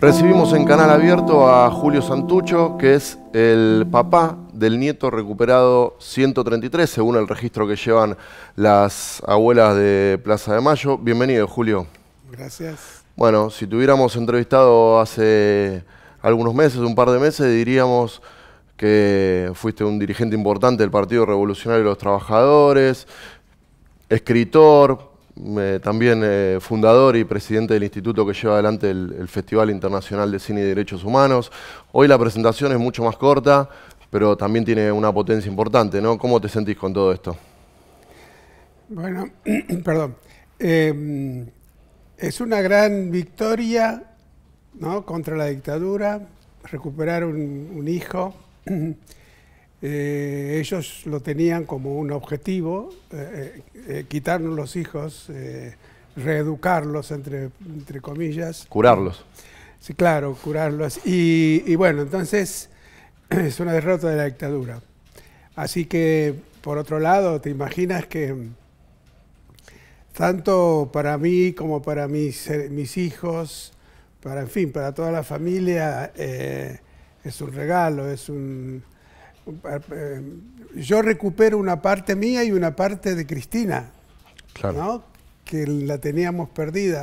Recibimos en canal abierto a Julio Santucho, que es el papá del nieto recuperado 133, según el registro que llevan las abuelas de Plaza de Mayo. Bienvenido, Julio. Gracias. Bueno, si tuviéramos entrevistado hace algunos meses, un par de meses, diríamos que fuiste un dirigente importante del Partido Revolucionario de los Trabajadores, escritor, también eh, fundador y presidente del instituto que lleva adelante el, Festival Internacional de Cine y Derechos Humanos. Hoy la presentación es mucho más corta, pero también tiene una potencia importante, ¿Cómo te sentís con todo esto? Bueno, perdón. Em, es una gran victoria contra la dictadura, recuperar un hijo. Eh, ellos lo tenían como un objetivo, eh, eh, quitarnos los hijos, reeducarlos, entre, entre comillas. Curarlos. Sí, claro, curarlos. Y, bueno, entonces es una derrota de la dictadura. Así que, por otro lado, te imaginas que tanto para mí como para mis, mis hijos, para, en fin, para toda la familia, es un regalo, es un, eh, yo recupero una parte mía y una parte de Cristina, que la teníamos perdida.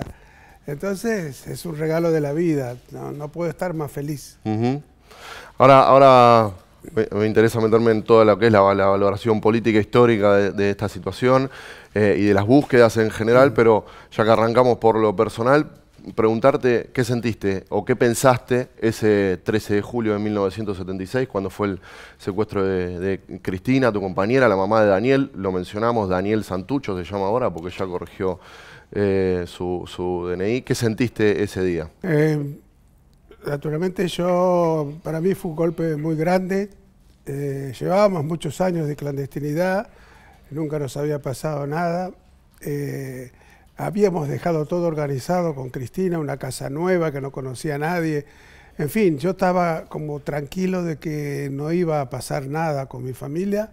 Entonces es un regalo de la vida, no, puedo estar más feliz. Ahora, ahora me, interesa meterme en toda lo que es la, valoración política histórica de, esta situación eh, y de las búsquedas en general, pero ya que arrancamos por lo personal, preguntarte qué sentiste o qué pensaste ese 13 de julio de 1976, cuando fue el secuestro de, Cristina, tu compañera, la mamá de Daniel, lo mencionamos, Daniel Santucho se llama ahora porque ya corrigió eh, su, DNI. ¿Qué sentiste ese día? Eh, naturalmente yo, para mí fue un golpe muy grande. Eh, llevábamos muchos años de clandestinidad, nunca nos había pasado nada. Habíamos dejado todo organizado con Cristina, una casa nueva que no conocía a nadie. En fin, yo estaba como tranquilo de que no iba a pasar nada con mi familia.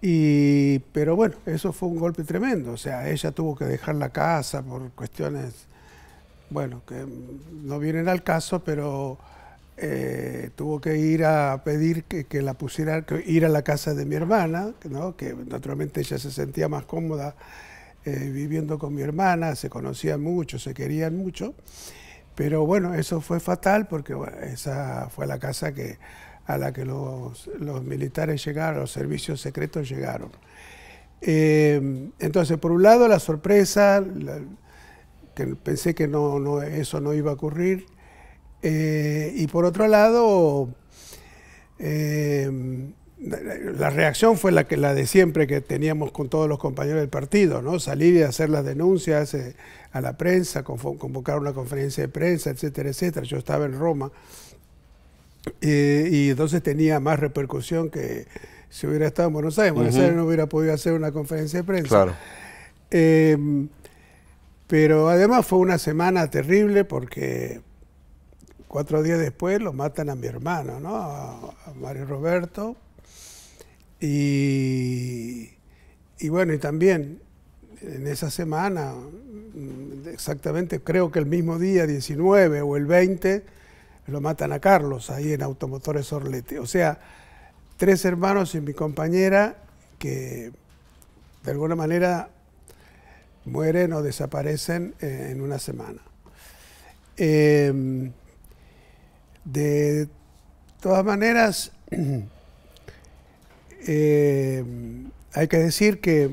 Y, pero bueno, eso fue un golpe tremendo. O sea, ella tuvo que dejar la casa por cuestiones, bueno, que no vienen al caso, pero eh, tuvo que ir a pedir que, la pusiera, ir a la casa de mi hermana, que naturalmente ella se sentía más cómoda eh, viviendo con mi hermana, se conocían mucho, se querían mucho, pero bueno, eso fue fatal porque esa fue la casa que, a la que los, militares llegaron, los servicios secretos llegaron. Eh, entonces, por un lado, la sorpresa, que pensé que no, eso no iba a ocurrir, eh, y por otro lado, la reacción fue la, que, la de siempre que teníamos con todos los compañeros del partido, ¿no? Salir y hacer las denuncias eh, a la prensa, convocar una conferencia de prensa, etcétera, etcétera. Yo estaba en Roma eh, y entonces tenía más repercusión que si hubiera estado en Buenos Aires. Buenos Aires no hubiera podido hacer una conferencia de prensa. Claro. Em, pero además fue una semana terrible porque cuatro días después lo matan a mi hermano, ¿no? A Mario Roberto, y, bueno, y también en esa semana, exactamente creo que el mismo día, 19 o el 20, lo matan a Carlos ahí en Automotores Orlete. O sea, tres hermanos y mi compañera que de alguna manera mueren o desaparecen eh, en una semana. Em, de todas maneras, Eh, hay que decir que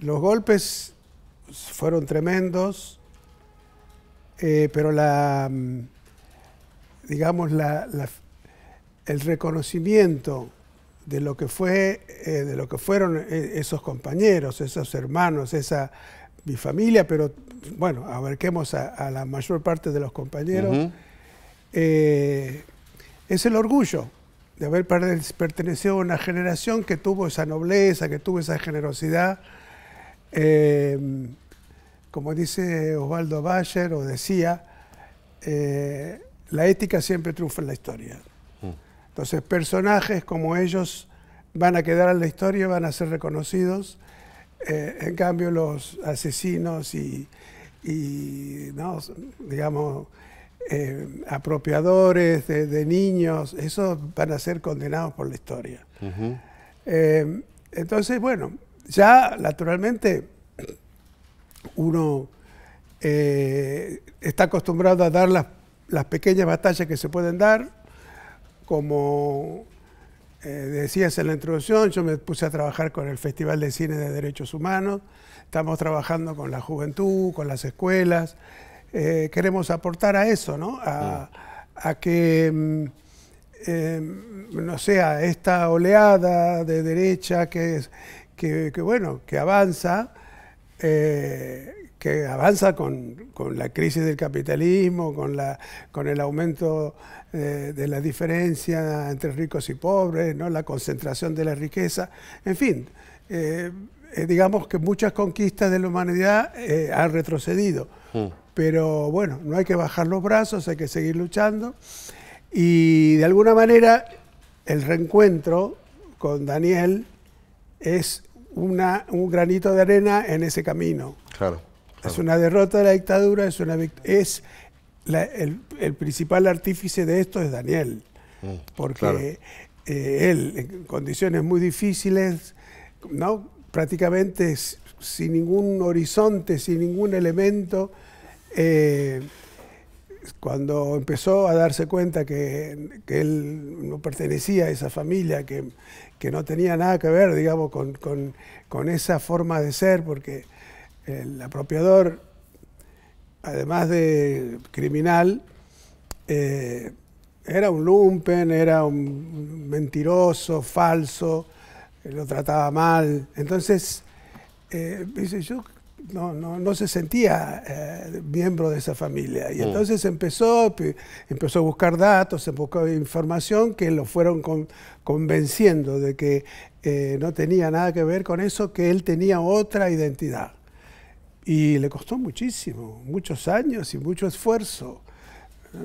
los golpes fueron tremendos, eh, pero la, mm, digamos, la, el reconocimiento de lo que fue, eh, de lo que fueron esos compañeros, esos hermanos, esa mi familia, pero bueno, abarquemos a, la mayor parte de los compañeros, es el orgullo de haber pertenecido a una generación que tuvo esa nobleza, que tuvo esa generosidad, eh, como dice Osvaldo Bayer o decía, eh, la ética siempre triunfa en la historia. Mm. Entonces, personajes como ellos van a quedar en la historia, van a ser reconocidos. Eh, en cambio, los asesinos y, digamos, eh, apropiadores de, niños, esos van a ser condenados por la historia. Eh, entonces, bueno, ya naturalmente uno eh, está acostumbrado a dar las, las, pequeñas batallas que se pueden dar, como decías en la introducción, yo me puse a trabajar con el Festival de Cine de Derechos Humanos, estamos trabajando con la juventud, con las escuelas, eh, queremos aportar a eso, A, que, mm, em, no sea esta oleada de derecha que, que, bueno, que avanza, eh, que avanza con, la crisis del capitalismo, con, la, con el aumento eh, de la diferencia entre ricos y pobres, ¿no? la concentración de la riqueza, en fin, digamos que muchas conquistas de la humanidad han retrocedido. Mm pero bueno, no hay que bajar los brazos, hay que seguir luchando. Y de alguna manera el reencuentro con Daniel es un granito de arena en ese camino. Claro, Es una derrota de la dictadura, es una es el, principal artífice de esto es Daniel, mm, porque eh, él en condiciones muy difíciles, no prácticamente sin ningún horizonte, sin ningún elemento, eh, cuando empezó a darse cuenta que, él no pertenecía a esa familia, que, no tenía nada que ver, digamos, con, esa forma de ser, porque el apropiador, además de criminal, eh, era un lumpen, era un mentiroso, falso, lo trataba mal. Entonces, eh, dice, yo no, no, no, se sentía eh, miembro de esa familia. Y mm. entonces empezó, empezó a buscar datos, se buscar información que lo fueron convenciendo de que eh, no tenía nada que ver con eso, que él tenía otra identidad. Y le costó muchísimo, muchos años y mucho esfuerzo.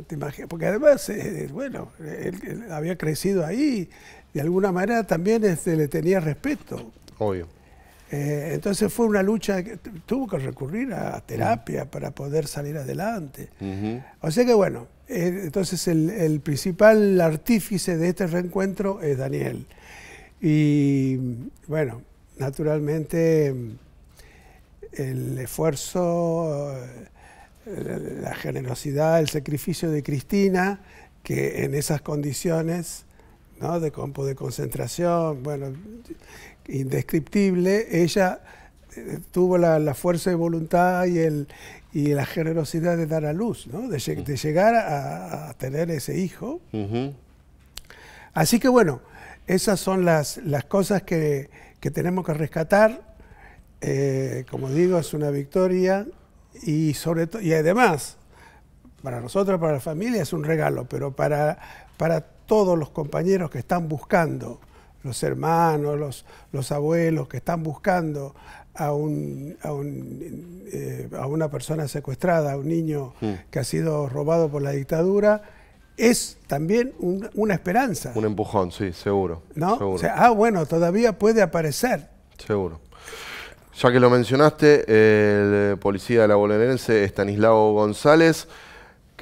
¿Te Porque además, eh, bueno, él, había crecido ahí, de alguna manera también este, le tenía respeto. Obvio. Eh, entonces fue una lucha que tuvo que recurrir a terapia para poder salir adelante. O sea que bueno, eh, entonces el, principal artífice de este reencuentro es Daniel. Y bueno, naturalmente el esfuerzo, eh, la generosidad, el sacrificio de Cristina, que en esas condiciones de campo de concentración, bueno, indescriptible, ella eh, tuvo la, fuerza de voluntad y, el, la generosidad de dar a luz, de, llegar a, tener ese hijo. Así que bueno, esas son las, cosas que, tenemos que rescatar. Eh, como digo, es una victoria y, sobre y además, para nosotros, para la familia, es un regalo, pero para, para todos los compañeros que están buscando, los hermanos, los, los abuelos que están buscando a, un, a, eh, una persona secuestrada, a un niño que ha sido robado por la dictadura, es también una esperanza. Un empujón, sí, seguro. ¿No? ah, bueno, todavía puede aparecer. Seguro. Ya que lo mencionaste, el policía de la Estanislao González,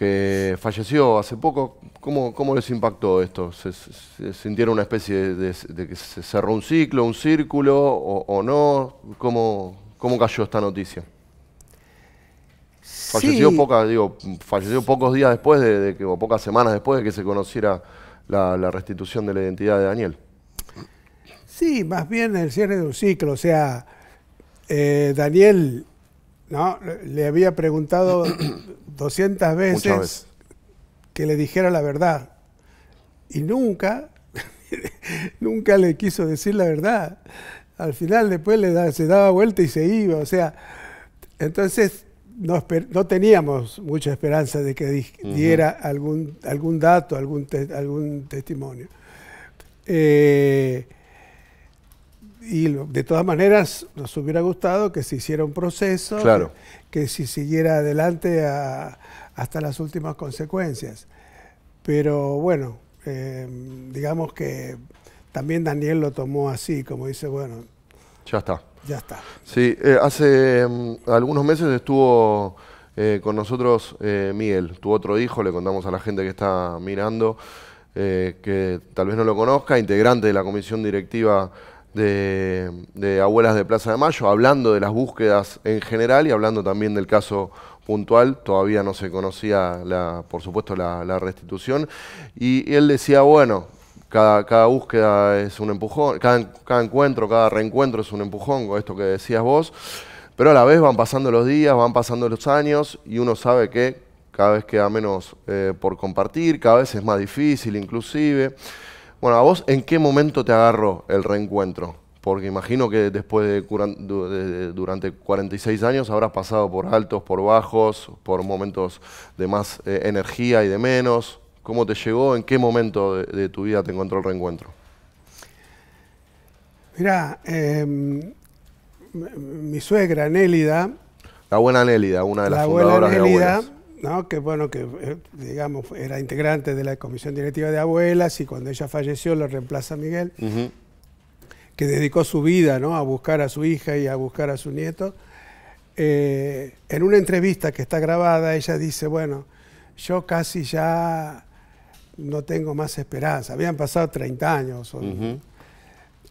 que falleció hace poco. ¿Cómo, cómo les impactó esto? ¿Se, sintieron una especie de, que se cerró un ciclo, un círculo o, no? ¿Cómo, cayó esta noticia? Falleció, pocos días después, de, que, o pocas semanas después de que se conociera la, restitución de la identidad de Daniel. Sí, más bien el cierre de un ciclo. O sea, eh, Daniel ¿no? le había preguntado 200 veces, que le dijera la verdad. Y nunca, nunca le quiso decir la verdad. Al final después le se daba vuelta y se iba. O sea, entonces no, teníamos mucha esperanza de que diera algún, algún dato, algún, algún testimonio. Eh, y de todas maneras nos hubiera gustado que se hiciera un proceso, que, se siguiera adelante hasta las últimas consecuencias. Pero bueno, eh, digamos que también Daniel lo tomó así, como dice, bueno. Ya está. Ya está. Sí, eh, hace mm, algunos meses estuvo eh, con nosotros Miguel, tu otro hijo, le contamos a la gente que está mirando, que tal vez no lo conozca, integrante de la comisión directiva de, Abuelas de Plaza de Mayo, hablando de las búsquedas en general y hablando también del caso puntual, todavía no se conocía, por supuesto, la, restitución, y, él decía, bueno, cada, búsqueda es un empujón, cada, encuentro, cada reencuentro es un empujón, con esto que decías vos, pero a la vez van pasando los días, van pasando los años y uno sabe que cada vez queda menos eh, por compartir, cada vez es más difícil inclusive. Bueno, ¿a vos en qué momento te agarró el reencuentro? Porque imagino que después de, durante 46 años habrás pasado por altos, por bajos, por momentos de más eh, energía y de menos. ¿Cómo te llegó? ¿En qué momento de, tu vida te encontró el reencuentro? Mira, em, mi suegra Nélida. La buena Nélida, una de las fundadoras de que bueno, que eh, digamos era integrante de la comisión directiva de abuelas y cuando ella falleció lo reemplaza Miguel, que dedicó su vida ¿no? a buscar a su hija y a buscar a su nieto. Eh, en una entrevista que está grabada, ella dice, bueno, yo casi ya no tengo más esperanza, habían pasado 30 años,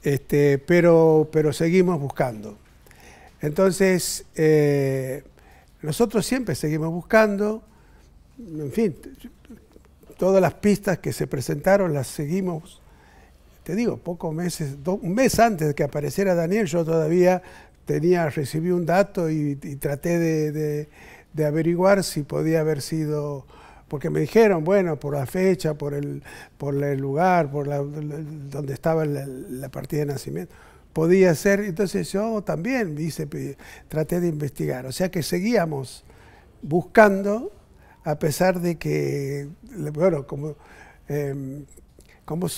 este, pero, pero seguimos buscando. Entonces, eh, nosotros siempre seguimos buscando, en fin, todas las pistas que se presentaron las seguimos. Te digo, pocos meses, un mes antes de que apareciera Daniel, yo todavía tenía, recibí un dato y, traté de, averiguar si podía haber sido, porque me dijeron, bueno, por la fecha, por el, por el lugar, por donde estaba la partida de nacimiento podía ser. Entonces yo también dice, traté de investigar. O sea que seguíamos buscando, a pesar de que, bueno, como, em, como,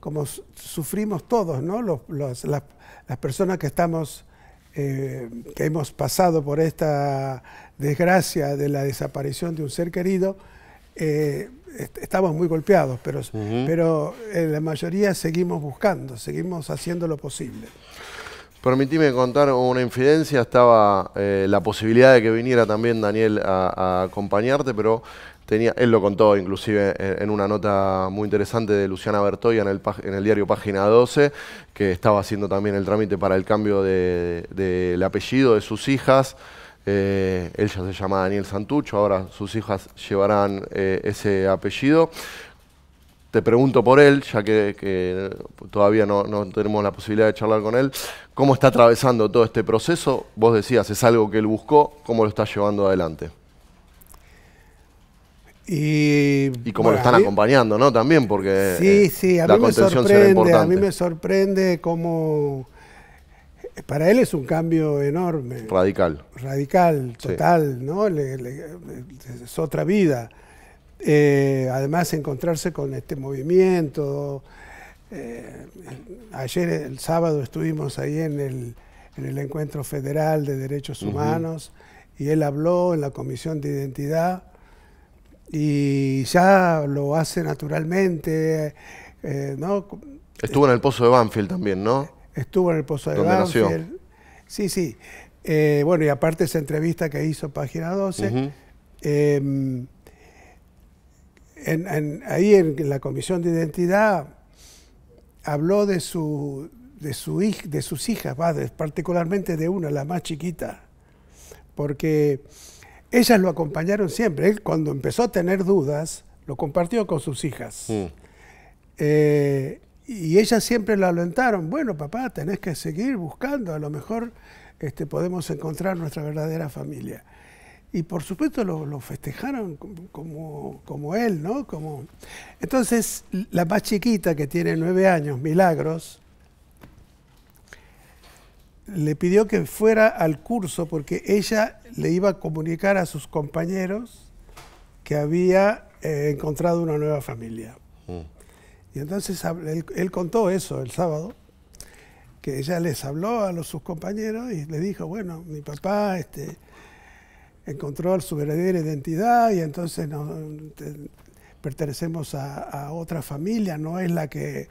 como sufrimos todos, ¿no? las, personas que estamos, em, que hemos pasado por esta desgracia de la desaparición de un ser querido, eh, estamos muy golpeados, pero, pero en eh, la mayoría seguimos buscando, seguimos haciendo lo posible. Permitime contar una infidencia, estaba eh, la posibilidad de que viniera también Daniel a, acompañarte, pero tenía, él lo contó inclusive eh, en, una nota muy interesante de Luciana Bertoya en el, en el diario Página 12, que estaba haciendo también el trámite para el cambio del de, apellido de sus hijas. Eh, ella se llama Daniel Santucho, ahora sus hijas llevarán eh, ese apellido. Te pregunto por él, ya que, todavía no, tenemos la posibilidad de charlar con él, ¿cómo está atravesando todo este proceso? Vos decías, es algo que él buscó, ¿cómo lo está llevando adelante? Y, y cómo lo están acompañando, ¿no? También, porque eh, la mí me sorprende, A mí me sorprende cómo para él es un cambio enorme. Radical. Radical, total, ¿no? es otra vida. Eh, además, encontrarse con este movimiento. Eh, ayer, el sábado, estuvimos ahí en el, Encuentro Federal de Derechos Humanos y él habló en la Comisión de Identidad y ya lo hace naturalmente, eh, ¿no? Estuvo en el Pozo de Banfield también, ¿no? Estuvo en el Pozo de Donde Sí, sí. Eh, bueno, y aparte esa entrevista que hizo Página 12. Em, ahí en la Comisión de Identidad habló de su, de, su de sus hijas, padres, particularmente de una, la más chiquita, porque ellas lo acompañaron siempre. Él cuando empezó a tener dudas, lo compartió con sus hijas. Mm. Eh, y ellas siempre lo alentaron, bueno papá, tenés que seguir buscando, a lo mejor este, podemos encontrar nuestra verdadera familia. Y por supuesto lo, festejaron como, como, él, ¿no? Como... Entonces, la más chiquita que tiene nueve años, Milagros, le pidió que fuera al curso porque ella le iba a comunicar a sus compañeros que había eh, encontrado una nueva familia entonces él, contó eso el sábado, que ella les habló a sus compañeros y le dijo, bueno, mi papá este, encontró su verdadera identidad y entonces pertenecemos a, otra familia, no es la que...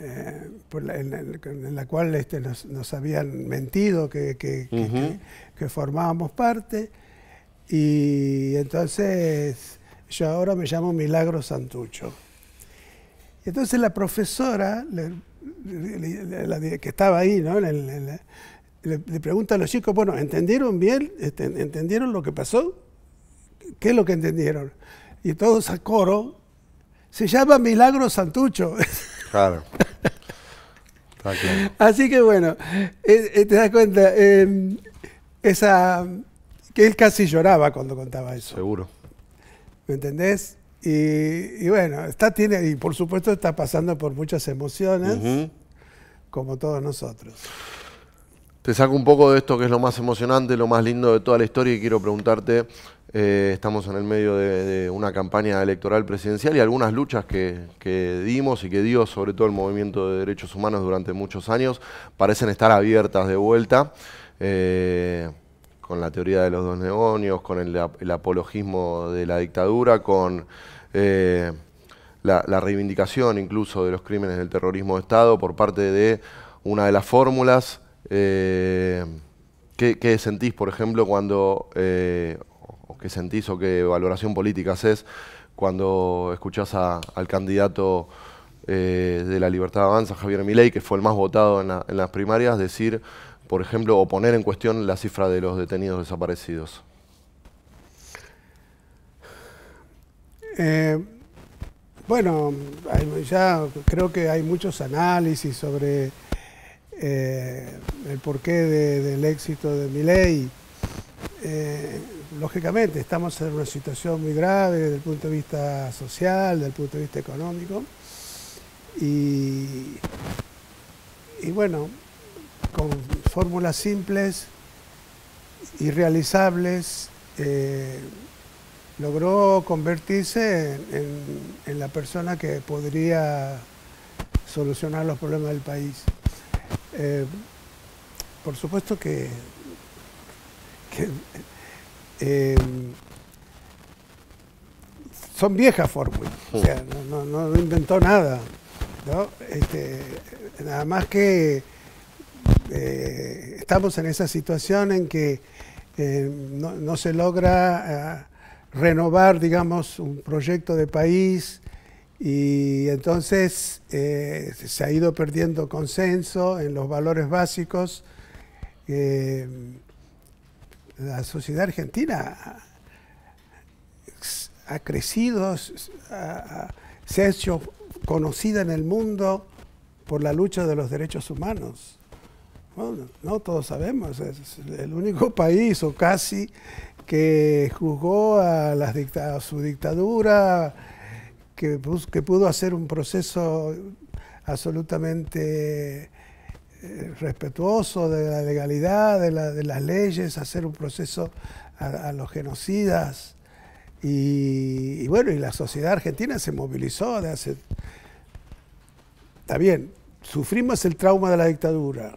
Eh, en, la, cual este, nos, habían mentido que formábamos parte. Y entonces yo ahora me llamo Milagro Santucho entonces la profesora, que estaba ahí, ¿no? le, pregunta a los chicos, bueno, ¿entendieron bien? Este, ¿Entendieron lo que pasó? ¿Qué es lo que entendieron? Y todos a coro, se llama Milagro Santucho. Claro. Así que bueno, eh, eh, te das cuenta, em, que él casi lloraba cuando contaba eso. Seguro. ¿Me entendés? Y, bueno, está, tiene, y por supuesto está pasando por muchas emociones, como todos nosotros. Te saco un poco de esto que es lo más emocionante, lo más lindo de toda la historia y quiero preguntarte, eh, estamos en el medio de, una campaña electoral presidencial y algunas luchas que, dimos y que dio sobre todo el movimiento de derechos humanos durante muchos años parecen estar abiertas de vuelta. Eh, con la teoría de los dos neonios, con el apologismo de la dictadura, con eh, la, reivindicación incluso de los crímenes del terrorismo de Estado por parte de una de las fórmulas. Eh, que ¿qué, sentís, por ejemplo, cuando, eh, o qué sentís o qué valoración política haces cuando escuchás al candidato de la Libertad Avanza, Javier Milei, que fue el más votado en las primarias, decir, por ejemplo, o poner en cuestión la cifra de los detenidos desaparecidos? Eh, bueno, ya creo que hay muchos análisis sobre eh, el porqué del éxito de mi ley. Eh, lógicamente, estamos en una situación muy grave desde el punto de vista social, desde el punto de vista económico. Y, bueno, con fórmulas simples, y realizables logró convertirse en, la persona que podría solucionar los problemas del país. Eh, por supuesto que, eh, son viejas fórmulas, o sea, no, inventó nada, este, nada más que eh, estamos en esa situación en que no se logra ah, renovar, digamos, un proyecto de país y entonces eh, se ha ido perdiendo consenso en los valores básicos. Eh, la sociedad argentina ha, crecido, se ha hecho conocida en el mundo por la lucha de los derechos humanos. no todos sabemos, es el único país o casi que juzgó a, las su dictadura, que, pudo hacer un proceso absolutamente eh, respetuoso de la legalidad, de, las leyes, hacer un proceso a, los genocidas. Y, bueno, y la sociedad argentina se movilizó de Está bien, sufrimos el trauma de la dictadura,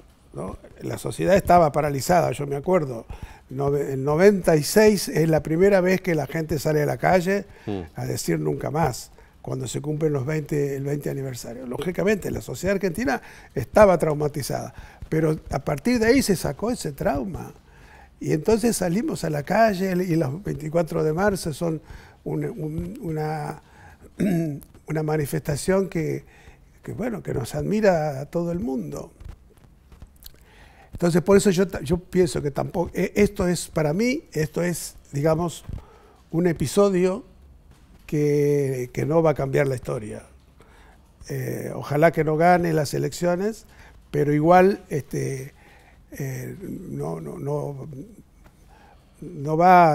La sociedad estaba paralizada, yo me acuerdo el 96 es la primera vez que la gente sale a la calle mm. a decir nunca más, cuando se cumplen los 20, el 20 aniversario. Lógicamente, la sociedad argentina estaba traumatizada, pero a partir de ahí se sacó ese trauma. Y entonces salimos a la calle y los 24 de marzo son una, una manifestación que, bueno, que nos admira a todo el mundo. Entonces, por eso yo, pienso que tampoco, eh, esto es para mí, esto es, digamos, un episodio que, no va a cambiar la historia. Eh, ojalá que no gane las elecciones, pero igual este, eh, no, va,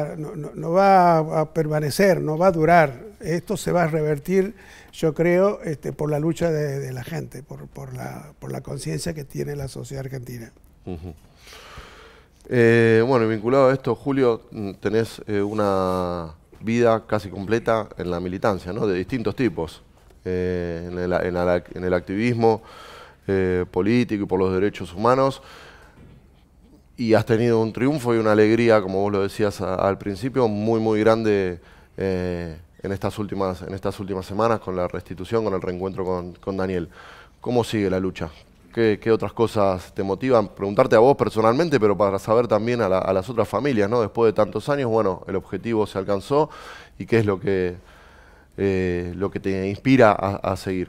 a permanecer, no va a durar. Esto se va a revertir, yo creo, este, por la lucha de, la gente, por la conciencia que tiene la sociedad argentina. Eh, bueno, y bueno, vinculado a esto, Julio, mm, tenés eh, una vida casi completa en la militancia, ¿no? De distintos tipos, eh, en, el, activismo político y por los derechos humanos. Y has tenido un triunfo y una alegría, como vos lo decías al principio, muy, muy grande en estas últimas en estas últimas semanas con la restitución, con el reencuentro con, con Daniel. ¿Cómo sigue la lucha? ¿Qué, otras cosas te motivan? Preguntarte a vos personalmente, pero para saber también a, las otras familias, ¿no? Después de tantos años, bueno, el objetivo se alcanzó y qué es lo que, eh, lo que te inspira a, a seguir.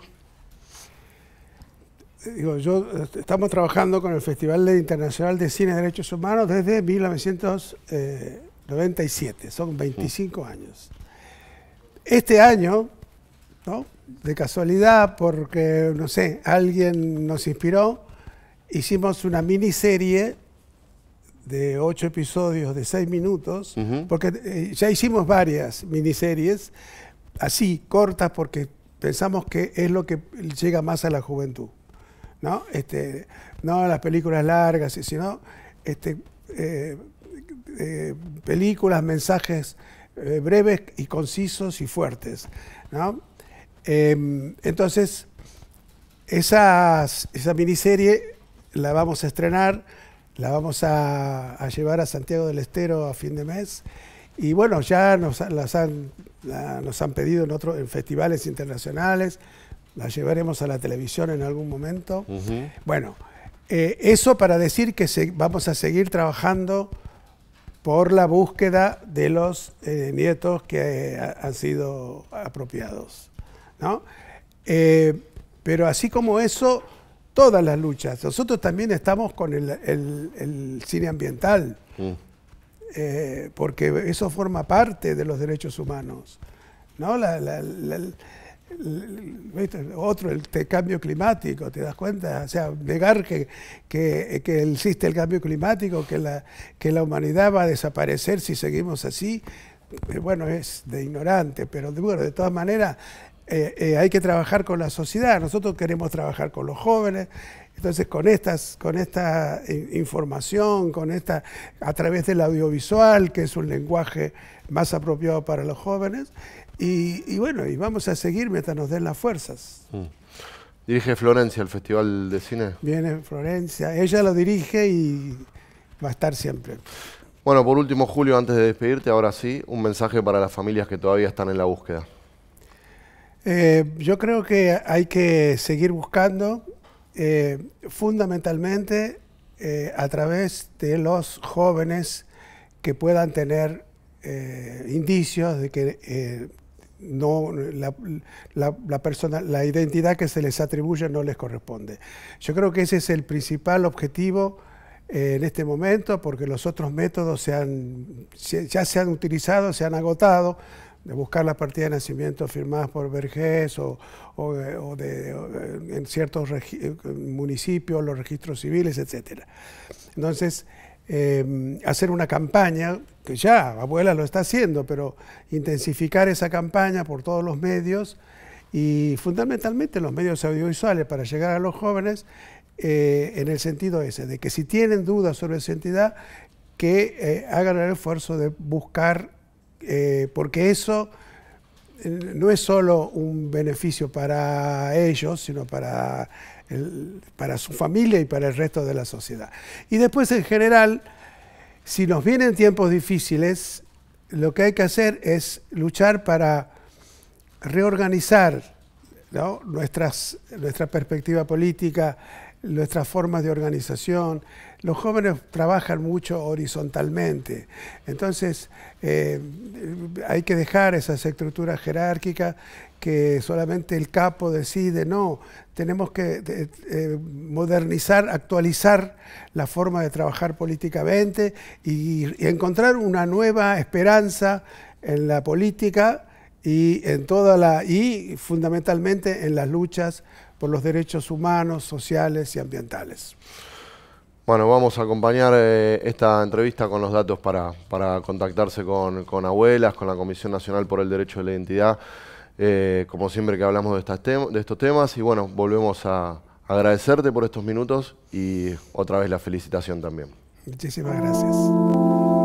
Digo, yo este, estamos trabajando con el Festival Internacional de Cine y Derechos Humanos desde 1997, eh, son 25 años. Este año, ¿no? de casualidad, porque, no sé, alguien nos inspiró, hicimos una miniserie de ocho episodios de seis minutos, porque eh, ya hicimos varias miniseries, así, cortas, porque pensamos que es lo que llega más a la juventud. ¿no? Este, no las películas largas, sino este, eh, eh, películas, mensajes breves y concisos y fuertes. ¿no? Em, entonces, esa miniserie la vamos a estrenar, la vamos a, llevar a Santiago del Estero a fin de mes. Y bueno, ya nos, han, nos han pedido en, otro, festivales internacionales, la llevaremos a la televisión en algún momento. Bueno, eh, eso para decir que vamos a seguir trabajando por la búsqueda de los eh, nietos que eh, han sido apropiados. Eh, pero así como eso, todas las luchas. Nosotros también estamos con el, cine ambiental, mm. eh, porque eso forma parte de los derechos humanos. ¿no? otro, el cambio climático, ¿te das cuenta? O sea, negar que, que, que, existe el cambio climático, que la, que la humanidad va a desaparecer si seguimos así, eh, bueno, es de ignorante, pero bueno, de todas maneras, eh, eh, hay que trabajar con la sociedad, nosotros queremos trabajar con los jóvenes, entonces con, estas, con esta eh, información, con esta, a través del audiovisual, que es un lenguaje más apropiado para los jóvenes, y, bueno, y vamos a seguir mientras nos den las fuerzas. Mm. Dirige Florencia el Festival de Cine. Viene Florencia, ella lo dirige y va a estar siempre. Bueno, por último, Julio, antes de despedirte, ahora sí, un mensaje para las familias que todavía están en la búsqueda. Eh, yo creo que hay que seguir buscando eh, fundamentalmente eh, a través de los jóvenes que puedan tener indicios de que no, la, persona, la identidad que se les atribuye no les corresponde. Yo creo que ese es el principal objetivo en este momento porque los otros métodos se ya se han utilizado, se han agotado, de buscar las partidas de nacimiento firmadas por Vergés o, eh, eh, en ciertos eh, municipios, los registros civiles, etc. Entonces, hacer una campaña, que ya Abuela lo está haciendo, pero intensificar esa campaña por todos los medios y fundamentalmente los medios audiovisuales para llegar a los jóvenes en el sentido ese, de que si tienen dudas sobre esa entidad, que hagan el esfuerzo de buscar eh, porque eso eh, no es solo un beneficio para ellos, sino para, para su familia y para el resto de la sociedad. Y después, en general, si nos vienen tiempos difíciles, lo que hay que hacer es luchar para reorganizar Nuestras, nuestra perspectiva política, nuestras formas de organización, los jóvenes trabajan mucho horizontalmente. Entonces, eh, hay que dejar esas estructuras jerárquicas que solamente el capo decide, no, tenemos que eh, eh, modernizar, actualizar la forma de trabajar políticamente y, y encontrar una nueva esperanza en la política y en toda la y fundamentalmente en las luchas por los derechos humanos, sociales y ambientales. Bueno, vamos a acompañar eh, esta entrevista con los datos para, para contactarse con, abuelas, con la Comisión Nacional por el Derecho de la Identidad, eh, como siempre que hablamos de estos temas. Y bueno, volvemos a agradecerte por estos minutos y otra vez la felicitación también. Muchísimas gracias.